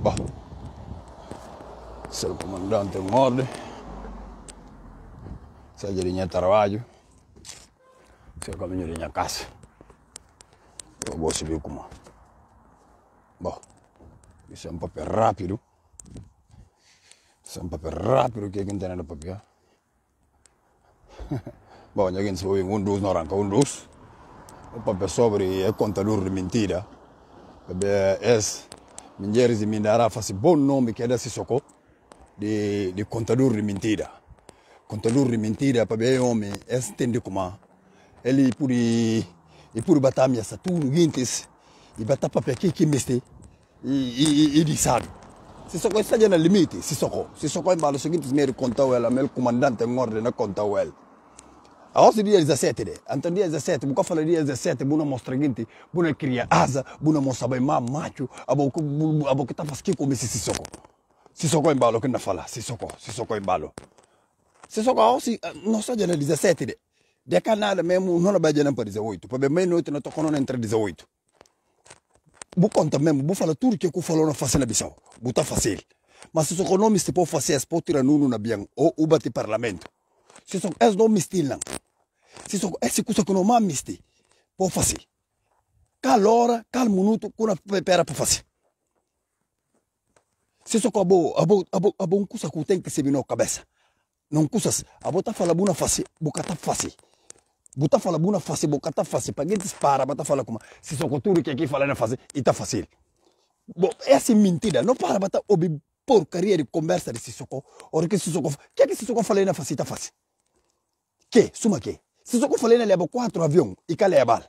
Bom, o comandante é um ordem, seu Dirinha é trabalho, o caminho de é minha casa. Eu vou subir como. Bom, isso é um papel rápido. Isso é um papel rápido que é que tem no papel. Bom, ninguém se ouve um dos, não arranca um dos. O papel sobre é contador de mentira. Bebê é min jerisi min dara fasi bonno mi keda si soko di di contadurri min tida contadurri min tida pabe yomi estendi kuma eli puri i puri bata mi asa tunu gintis i bata papia kiki misti i i di sadu si soko sta jana limiti si soko si soko imbalo so gintis meri contawela mel comandante ngorde na contawela aosi dia 17 de antandia 17 bukafala dia 17 asa, mostreginti buna kiria aza buna mosabai ma se abokitafaski Se si em balo que não fala sisoko sisoko imbalo sisoko não nossa jana 17 de de canal mesmo não vai jana para 18 para bem noite não tocou não entre 18 bu conta mesmo bu fala tudo que eu falo não faço na Bissau bu tá fácil mas se não me se pode fazer se pode tirar nuno na bian, ou ubati parlamento sisoko é não me se Siso eh, kuna misti po fazer, Kal hora, kal minuto kuna pera po fasi. Siso ko abo abo abo abo unkusa ku tem que se na cabeça. Não cusas, abo tá fala buna boca tá fasi. Buta fala buna fasi, bukata fasi, paguei dispara, bota fala como. Siso ko tudo que aqui fala na fase, e tá fácil. Bom, essa eh, é mentira, não para bata obi porcaria de conversa de Sissoko, ou que Sissoko, que é que Sissoko falei na facita fácil, Que, suma que? se sisoko folene leba kwa tro avion ikale ya bala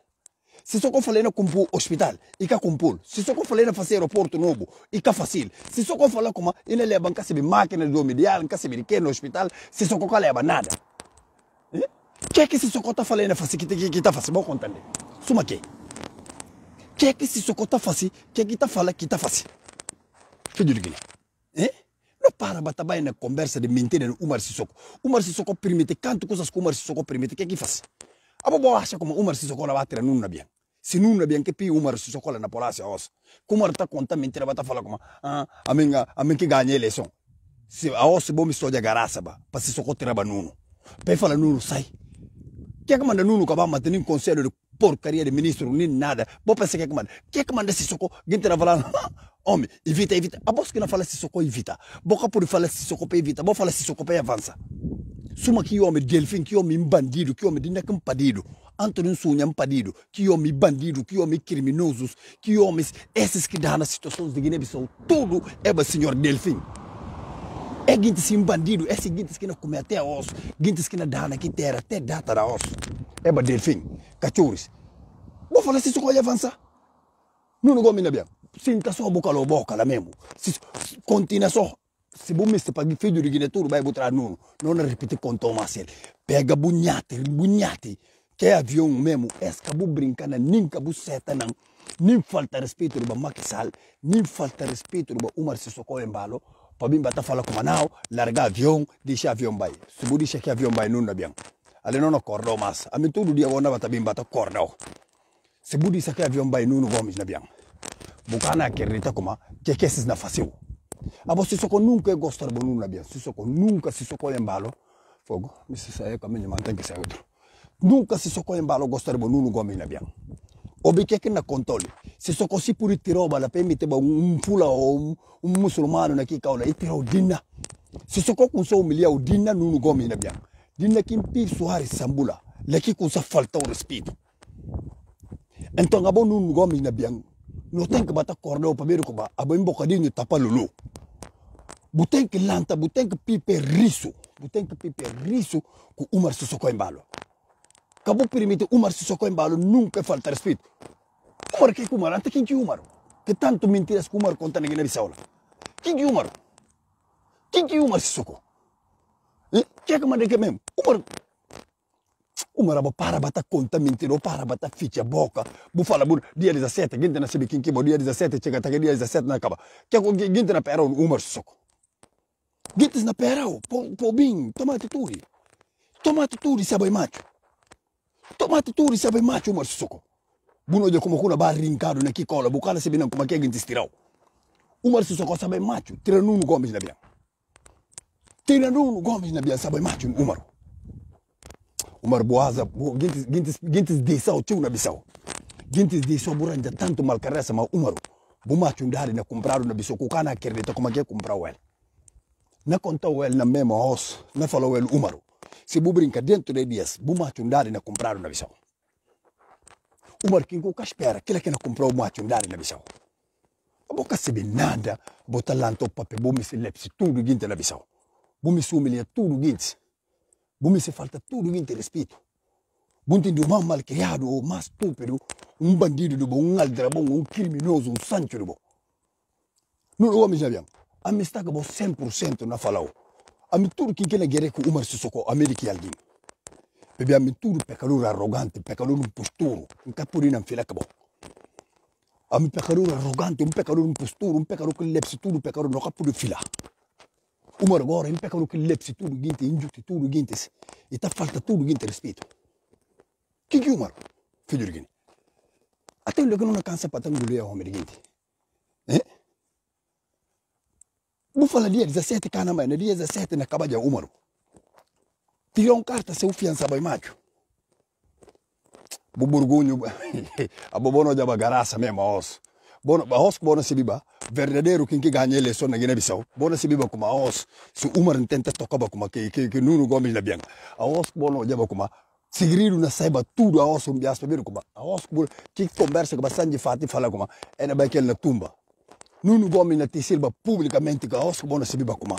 sisoko folene kumpu hospital Se kumpul sisoko folene fazer aeroporto novo, nobo ika fasil sisoko fola kuma ine leba nka sebi máquina domedial nka sebi no hospital se sisoko ka leba nada eh? que que sisoko é que que kita kita fasi contar, kontande suma Quem que que sisoko fazendo, fasi que kita fala kita fasi que digo eh? hein? não para também na conversa de mentir no Umar Sissoko. Umar Sissoko permite, tanto coisas que Umar Sissoko permite, que é que faz? A bobo acha como Umar Sissoko não vai ter nunca bem. Se nunca bem, que pi Umar Sissoko na Polácia, os. Como Umar está contando mentira, vai falar como, ah, a minha, a minha que ganha a eleição. Se a os bom me estou de garaça, ba, para Sissoko tirar Nuno. Pai fala Nuno, sai. Quem é que manda Nuno acabar mantendo um conselho de porcaria de ministro, nem nada? Vou pensar que é que manda. Quem é que manda Sissoko? Quem está falando, ah, Homem, evita, evita. Aposto que não fala se Sissoko, evita. Boca por falar Sissoko, evita. Boca fala se e avança. Suma que homem, Delfim, que homem bandido, que homem de um padido. Antônio Sunha um padido. Que homem bandido, que homem criminosos, que homens, esses que dão nas situações de Guiné-Bissau. Tudo é o senhor Delfim. É gente sim bandido, é seguinte que não come até osso, gente que não dá na terra, até data da osso. É o Delfim, cachorros. Boca fala se e avança. Não, não gosto, bem sinta só a boca loboca lá mesmo. Se, continua só. Se você se paga filho de Guiné, tudo vai botar nuno. Não repete com ele Pega bunhate, bunhate. Que é avião mesmo. Esse cabo brincar, né? nem cabu seta, não. Né? Nem falta respeito do sal, nem falta respeito do Umar Sissoko Embalo. Para mim, bater fala com Manau, largar avião, deixa avião vai. Se você deixar que avião vai, não dá bem. Ali não acordou mais. A mim, todo dia, eu andava também bater cordão. Se você deixar que avião vai, não vamos, na né, bem bukana akirrita kuma chekesis na fasiu abo sisoko nunca eu gostar bonu na bia sisoko nunca sisoko embalo fogo misi sae kama nyama que sae outro nunca sisoko embalo gostar bonu no gomi na bia obikeke na controle sisoko si puri tiro bala permite ba um fula ou um muçulmano na kika ola itiro dina sisoko kunso humilha o dina nuno gomina na bia dina kimpi suari sambula leki kunsa falta o respiro, então abo nuno gomi na bia que bata corda o pabeiro kuba abo imbocadinho tapa lulu que lanta que pipe riso que pipe riso ku umar sissoko embalo cabo permite umar sissoko embalo nunca falta respeito umar que umar ante quem que umar que tanto mentiras que umar conta na Guiné-Bissau quem que umar quem que umar sissoko que eh, é que manda que mesmo umar umarabo parabata konta para parabata ficha boca bufala bur dia 17 ginta na sibi kinki dia 17 chega ta dia 17 na kaba que ko é ginta na pera umar soko ginta na pera o po, po turi tomate turi tomate turi sabai macho tomate turi sabai macho umar soko buno je como kuna bar rincado na kikola bukala sibi na kuma é kya é, ginta stirao umar soko sabai macho tira nunu gomes na bia tira nunu gomes na bia sabai macho umaro marboaza gintis gintis gintis tio na bisau gintis desau buranja tanto malcaressa ma umaru buma chundari na comprado na biso kukana acredita como comprar o el, na contou ele na mesma os na falou el umaru se bu brinca dentro de dias buma chundari na comprado na biso umar que kaspera kila kina comprou buma chundari na biso boca se nada botalanto pape bumis lepsi tudo ginte na biso bumis humilia tudo ginte Bom, se falta tudo em respeito. Bom, tem um mal criado, um mais estúpido, um bandido do bom, um aldrabão, um criminoso, um sancho do bom. Não, o homem já viu. A mim está acabou 100% na falau. A mim tudo que quer guerra com o Umar Sissoko, a mim que alguém. Bebe, a mim tudo pecador arrogante, pecador imposturo, um capurina, um filho acabou. A mim pecador arrogante, um pecador imposturo, um pecador que lepse tudo, pecador no capo de fila. Umar Gora pecado que lepsi tu ginte injukti tu gintes e ta tá falta tu Que que o é, chi filho de A Até o che não cansa patam dulu homem homere ginti. Eh? Bufala dia 17 kana mai dia 17 na kabaja Umar. Tiron carta seu fiança bai macho. Buburgunho, a bobono de abagaraça mesmo, osso bona bahos bona sibiba verdadeiro quem que ganha eleição na Guiné-Bissau bona sibiba kuma aos se umar tenta tocar ba kuma que que, que nuno gomes na bianga aos bona jaba kuma Sigrido na saiba tudo aos um bias primeiro kuma a kuma que conversa com a Sanji Fati fala kuma é na na tumba nuno gomes na tisilba publicamente que aos bona sibiba kuma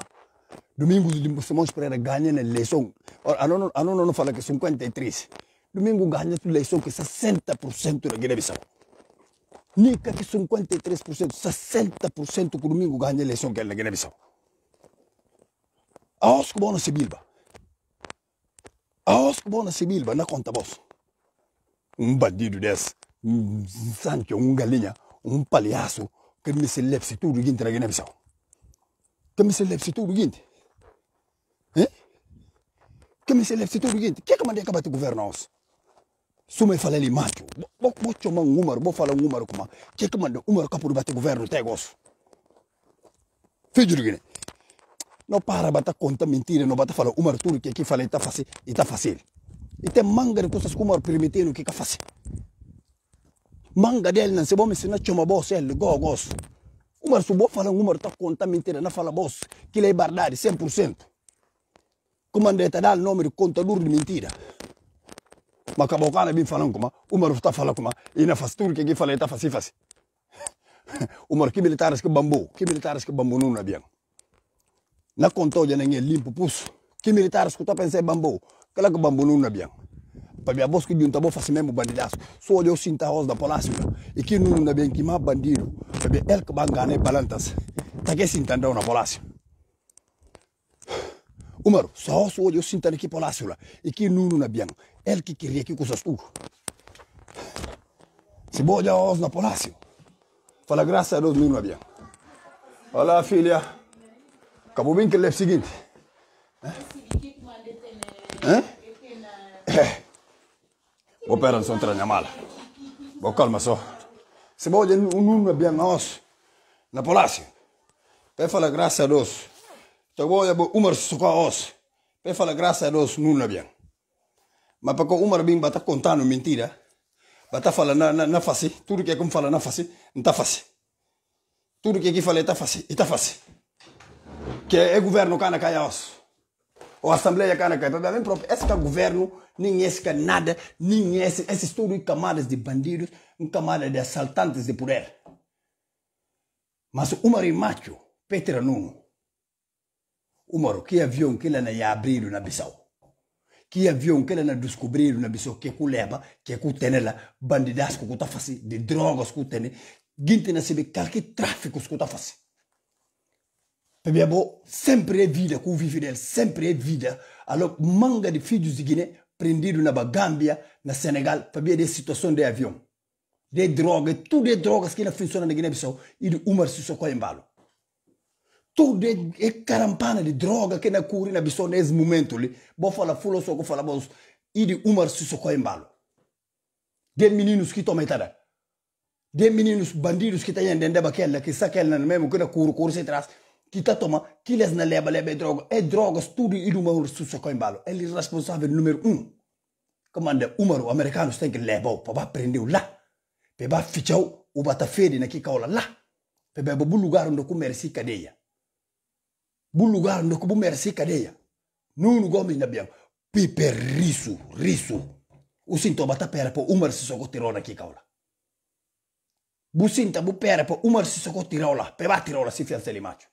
Domingo de Simões Pereira ganha na eleição. A não, a não, não fala que 53. Domingo ganha na eleição que 60% da Guiné-Bissau. Nica que 53%, 60% que domingo ganha a eleição que é na Guiné-Bissau. A Osco Bona Sibilba. A Osco Bona Sibilba, na conta vos. Um bandido desse, um sancho, um galinha, um palhaço, que me se tudo guinte na Guiné-Bissau. Que me celebra tudo guinte. Hein? ¿Eh? Que me celebra tudo guinte. Que é que mandei acabar de governar-se? su mai falali macho bo bo choma ngumar bo fala ngumar kuma ke kuma um umar kapuru bate governo te tá, é gosu fijuru gine não para bater conta mentira no bata fala umar tudo que aqui fala está fácil está fácil e tem manga de coisas que umar no que está fácil manga dele não se bom ensinar choma boss ele go gosu umar su falar um umar tá conta mentira não fala boss que ele é verdade 100% comandante dá o nome de contador de mentira mas kana bi falan kuma umaru ta fala kuma ina fastur que ele fala ita fasi fasi umaru ki militares ke bambu o militares ke bambu nuna bien na conta jana ngi limpo pus ki militares ku ta pense bambu kala ke bambu nuna bien a voz que junta bo fasi mesmo bandidas so yo sinta hos da palácio e que nuna bien ki ma bandido para ver el que bangane balantas que ke não na palácio Umaru, só os olhos o aqui para lá, e que Nuno é bem ele que queria que coisas tu. Se boja os na Palácio, fala graças a Deus, Nuno é bem Olá, filha. Acabou bem que ele é o seguinte. Hã? Hã? É. Vou pera, não sou entrando a mala. Vou calma só. Se boja o Nuno na Bianca, na Palácio, para falar graças a Deus tabo yabo umar suka os pe fala graça a Deus não na bem mas para umar bem bata contando mentira bata fala na na, na face tudo que é como fala na face não tá face tudo que aqui fala está face está face que é governo cana caia os ou assembleia cana caia tá bem próprio esse que é governo nem esse que é nada nem esse esses tudo camadas de bandidos um camada de assaltantes de poder mas Umar e Macho, Petra Nuno, Umaru que avião que ele na abrir na Bissau. Que avião que ele na descobrir na Bissau que ku leva, que é tene bandidas que ku tá de drogas que tene, ginte na sebe qualquer tráfico que tá fazendo. Bebê sempre é vida que vive dele, sempre é vida. Alô, manga de filhos de Guiné prendido na Gâmbia, na Senegal, bebê de situação de avião. De drogas, tudo de drogas que na funciona na Guiné-Bissau e de Umar se socorre embalo tudo é, é carampana de droga que na cura na nesse momento ali. Vou falar fulo só que fala bons e de umar se embalo. De meninos que tomam itada. De meninos bandidos que têm dentro daquela que saquela mesmo que na cura cura se traz. Que tá toma, que les na leba leba droga. É drogas tudo e de umar se embalo. Ele é responsável número um. Comanda umar o americano tem que levar para prender lá. Para fichar o batafede na que caola lá. Para o lugar onde comer se cadeia bulugar no kubu merci kadeya nunu gomi na biang piper risu risu usinto bata pera po umar si soko tirona ki kaula businta bu pera po umar si soko tirola pe va tirola si fianza li macho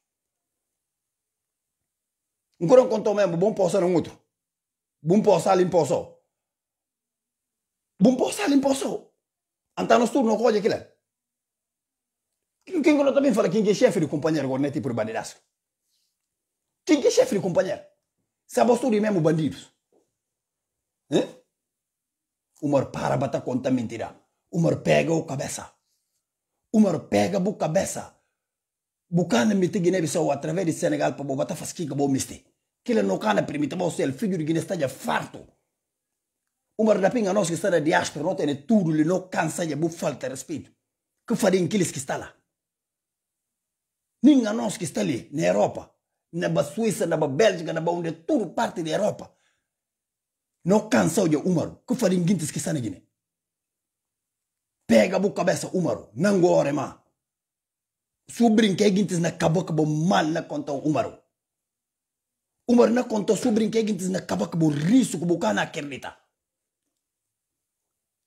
ancora un conto membo buon posa no outro, bom posa l'imposo bom posa l'imposo antano sturno coglie chi l'è Quem que não também fala quem que é chefe do companheiro Gornetti por Bandeiraço. Quem que chefe de companheiro. Se abostou mesmo bandidos. Hein? mar para bata conta mentira. O mar pega o cabeça. O mar pega o cabeça. Bucana mete Guiné-Bissau através de Senegal para bota faz que acabou miste. Que ele não cana permite você, o filho de Guiné está já farto. O mar da pinga nós que está na diáspora, não tem tudo, ele não cansa de falta respeito. Que faria em que eles que está lá? Ninguém a nós que está ali, na Europa na Suíça, na Bélgica, na onde tudo parte da Europa. Não cansou o Umaru, que farin guintes que sana Guiné. Pega a cabeça Umaru, não gore má. Su que guintes na caboca bo mal na conta Umaru. Umaru na conta su que guintes na caboca bo riso que bucana acredita.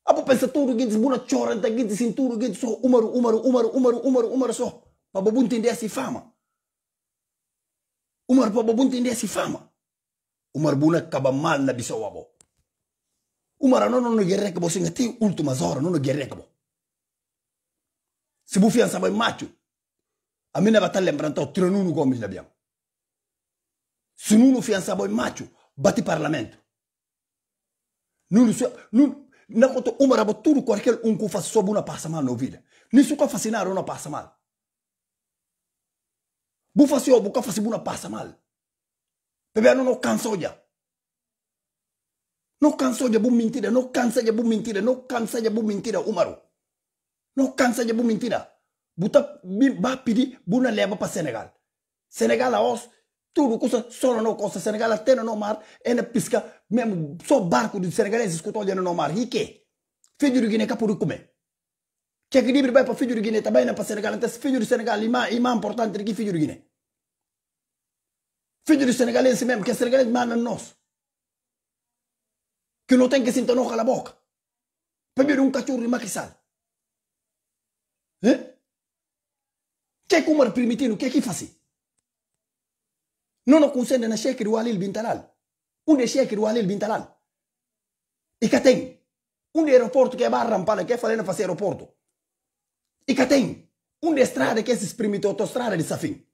Apo pensa tudo guintes, buna choranta guintes, em tudo guintes, só Umaru, Umaru, Umaru, Umaru, Umaru, Umaru, só. Para bobo entender fama. umar pa babun tindi si fama. umar buna kaba mal na biso wabo umar no no gerre kabo singa ti ultima zora no no gerre kabo sibu fi sabay machu. amina lembranta o batale mbranta tronunu ko mi nabiam sununu fi sabay machu. bati parlamento nunu so nunu koto umar abo turu kwa unku fasi unkufa na pasama no vida nisuka fasinaro na pasama bufa sio fasi buna pasa mal Pepe anu no kansoja no kansoja bu mintida no kansoja bu mintida no kansoja bu mintida umaru no kansoja bu mintida buta ba pidi buna leba pa senegal senegal a os tudo kusa solo no kosa senegal até no mar ena pisca mesmo so barco di Senegalese que estão no mar rique fedi rugi neka capuru comer Cheikh Dibri bay pa fijuru Guinée ta bay na pa Sénégal anta fijuru Sénégal ima ima important rigi fijuru Guinée fijuru sénégalais même que Senegal é manan nos que não tem que se no cala boca primeiro um cachorro de maquisal hein Cheikh Umar Primitino que é que faz não não concede na Cheikh Walil Bintalal onde é Cheikh Walil Bintalal e que tem um aeroporto que é barra rampala que é falando fazer aeroporto e cá tem uma estrada que esses de autostrada de Safim.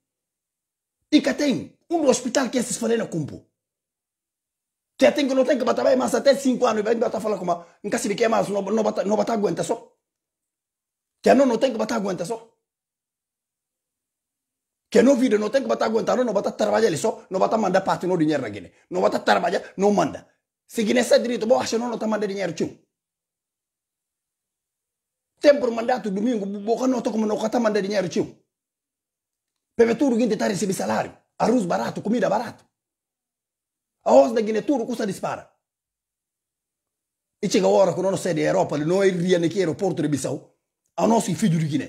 E cá tem um hospital que esses falei na cumpo. Que tem que não tem que bater mais até 5 anos e vai bater falar como nunca se que é mais, não, não, bater, não bater aguenta só. Que não, não tem que bater aguenta só. Que não vira, não tem que bater aguenta, não, não bater trabalhar só, não bater mandar parte no dinheiro na Guiné. Não bater trabalhar, não manda. Se Guiné sai direito, bom, acha não, não está mandando dinheiro, tio tempore mandato domingo bocano toco no catar manda dinheiro tio peve tudo guinte tá recebendo salário arroz barato comida barato arroz da guiné tudo custa dispara e chega a hora que não sai da Europa não iria naquele aeroporto de Bissau a nosso filho de Guiné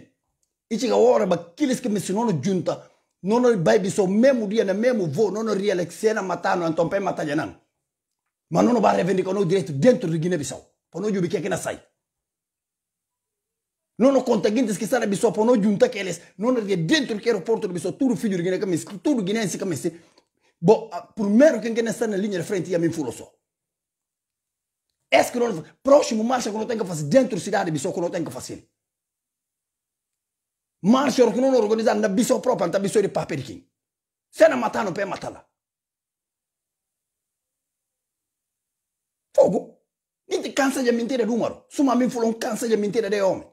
e chega a hora que aqueles que mencionaram junta não vai Bissau mesmo dia no mesmo voo não iria lexena matar não antompé matar não mas não vai reivindicar o direito dentro de Guiné-Bissau para não jubiquer que não sai Nono conta que sana biso pono junta que eles. Nono de dentro que aeroporto biso tudo filho de Guiné Camesse, tudo guinense Camesse. Bom, primeiro quem quer estar na linha de frente ia a mim fulo só. Esse que não próximo marcha que não tem que fazer dentro da cidade biso que não tem que fazer. Marcha que não organizar na biso própria, na biso de paperiquim. Se não matar, não pode matar lá. Fogo. Nite cansa de mentira número. Suma mim fulo cansa de mentira de homem.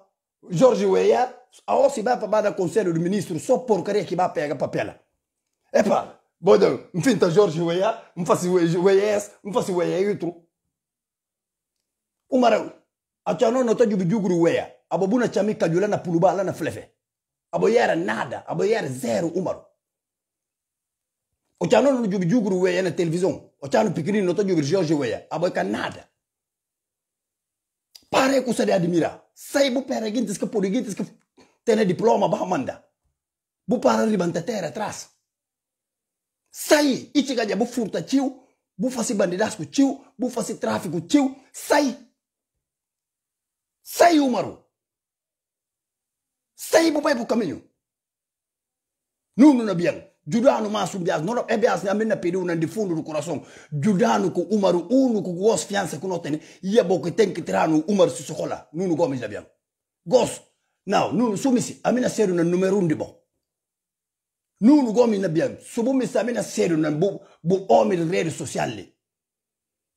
Jorge Weah, ao se vai para o Conselho do Ministro, só porcaria que vai pegar papel. Epa, boda, enfim, tá Jorge Weah, não faço Weah esse, não faço Weah outro. O Marão, a tia não notou tá de Biduguru Weah, a babuna chami cajula na puluba lá na flefe. A boiera nada, a boiera zero, o Marão. O tia não notou de Biduguru Weah na televisão, o tia não pequenino notou tá de Jorge Weah, a boica nada. Pare ko sa de admira. Sai bu pare gintis ke puri gintis ke tene diploma ba manda. Bu para ribante tera tras. Sai, ichi gaja bu furta ciu, bu fasi bandidas ku ciu, bu fasi trafiku cu ciu, sai. Sai umaru. Sai bu pai bu caminho. Nuno na biang. Judanu masubias noro ebias na mena peru de difundo do coração. Judanu ku umaru unu ku gos fiança ku noten. Ia bo que tem que tiranu umar su sokola. Nunu gomes da bian. Gos. não nunu sumisi amina seru na número um de bom. Nunu gomes na bian. Subumisi amina seru na bu homem de rede social li.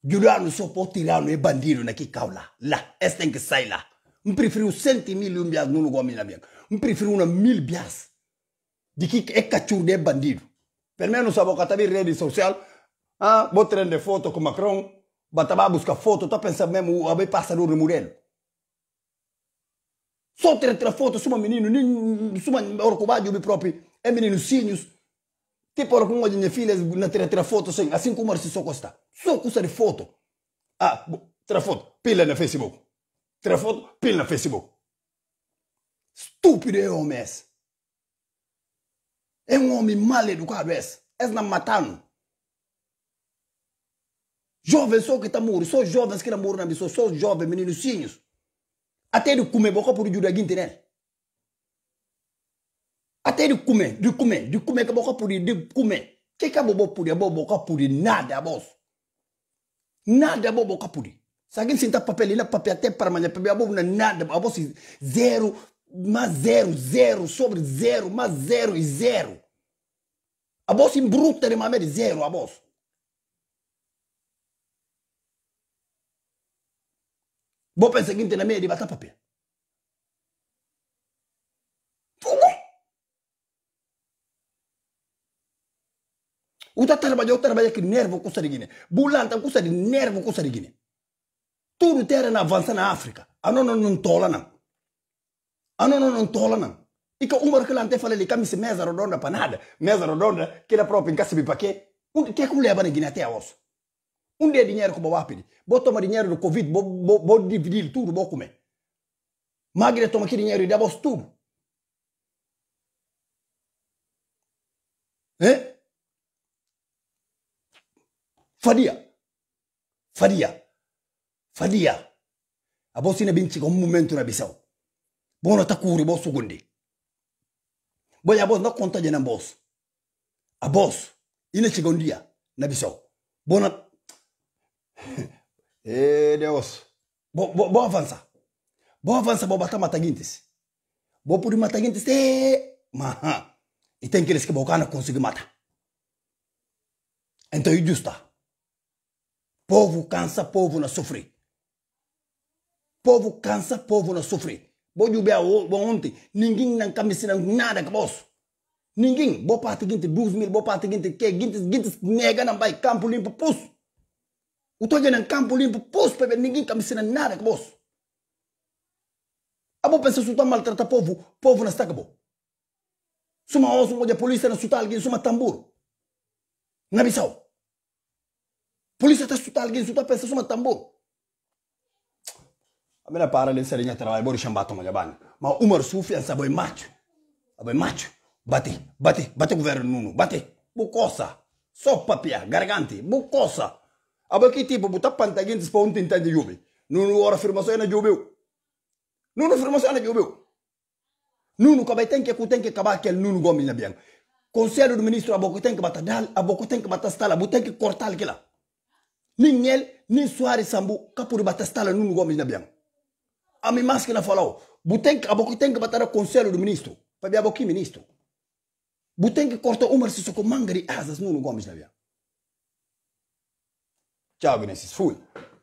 Judanu so po e bandido na ki lá La, esten que sai lá Um prefiro 100 mil um bias nunu gomes na bian. Um prefiro uma mil bias de que é cachorro de bandido. Pelo menos a boca também rede social. Ah, vou tirando foto com Macron, batava buscar foto, estou pensando mesmo, o abe pássaro de Murelo. Só tirar foto, suma menino, nem suma orcubado, o próprio, é menino sinhos. Tipo, com uma de filhas, na tira, tira foto, assim, assim como o Marcio só custa. Só custa de foto. Ah, tira foto, pila na Facebook. Tira foto, pila na Facebook. Estúpido é homem esse. É um homem mal educado esse. Esse não matando. Jovens só que está morrendo. Só jovens que moram na missão. Só jovens, meninozinhos. Até de comer, boca por judo aqui, entendeu? Até de comer, de comer, de comer, que boca por de comer. Que que é bobo por é boca por nada, boss. Nada é por por Se alguém sentar papel, ele é papel até para amanhã, papel, bobo não é nada, boss, é zero, mais zero, zero, sobre zero, mais zero e zero. A boss imbruta de de zero, a boss. Bo pensa que na meia de batar papel. O trabalhou, trabalha que nervo custa de Guiné. Bulanta custa de nervo custa de Guiné. Tudo terra na avança na África. Ah não, não, não tola não. A não, não, não tola não e que o número que lá tem falei ali, camisa mesa redonda para nada, mesa redonda, que era própria em casa para quê? O que é que leva na Guiné até a osso? Um dia dinheiro que eu vou pedir, vou tomar dinheiro do Covid, vou, dividir tudo, vou comer. Magre toma aqui dinheiro e dá osso tudo. Hein? Faria. Faria. Faria. A bolsina bem com um momento na bissau. está takuri, bom segundo boya bos na konta jena bos a bos ina chigondia na biso bona eh deus bo bo bo avança bo avança bo bata matagintes bo puri matagintes eh maha e tem aqueles que bocana conseguir matar então é justa povo cansa povo na sofrer povo cansa povo na sofrer Vou jubiar ontem. Ninguém não está me ensinando nada que posso. Ninguém. Boa parte gente, 12 mil, boa parte gente, que é gente, gente, nega não vai campo limpo, pulso. O toque não campo limpo, pulso, bebê. Ninguém está me ensinando nada que posso. A boa pensa, se tu maltrata povo, povo não está acabou. Suma osso, onde a polícia não suta alguém, suma tambor Na é Bissau. Polícia está suta alguém, suta pensa, suma tambor amena parallel sere nya travail bori shamba to majabani diciamo, ma umar sufi ansa boy macho aboy macho bate bate bate governo nuno bate bucosa soppa pia garganti bucosa aboy que tipo buta pantagin spawn di yubi nuno ora firmação na jubiu nuno firmação na jubiu nuno kabay tenke ku tenke kaba kel nuno gomil na biang conselho do ministro aboko tenke bata dal aboko tenke bata stala bu tenke cortal kila ni ngel ni suari sambu kapuri bata stala nuno gomil na biang a que na falao tem aboki bater o conselho do ministro para a aboki ministro butenke corta umar sissoko mangari asas no gomes na tchau Vinícius fui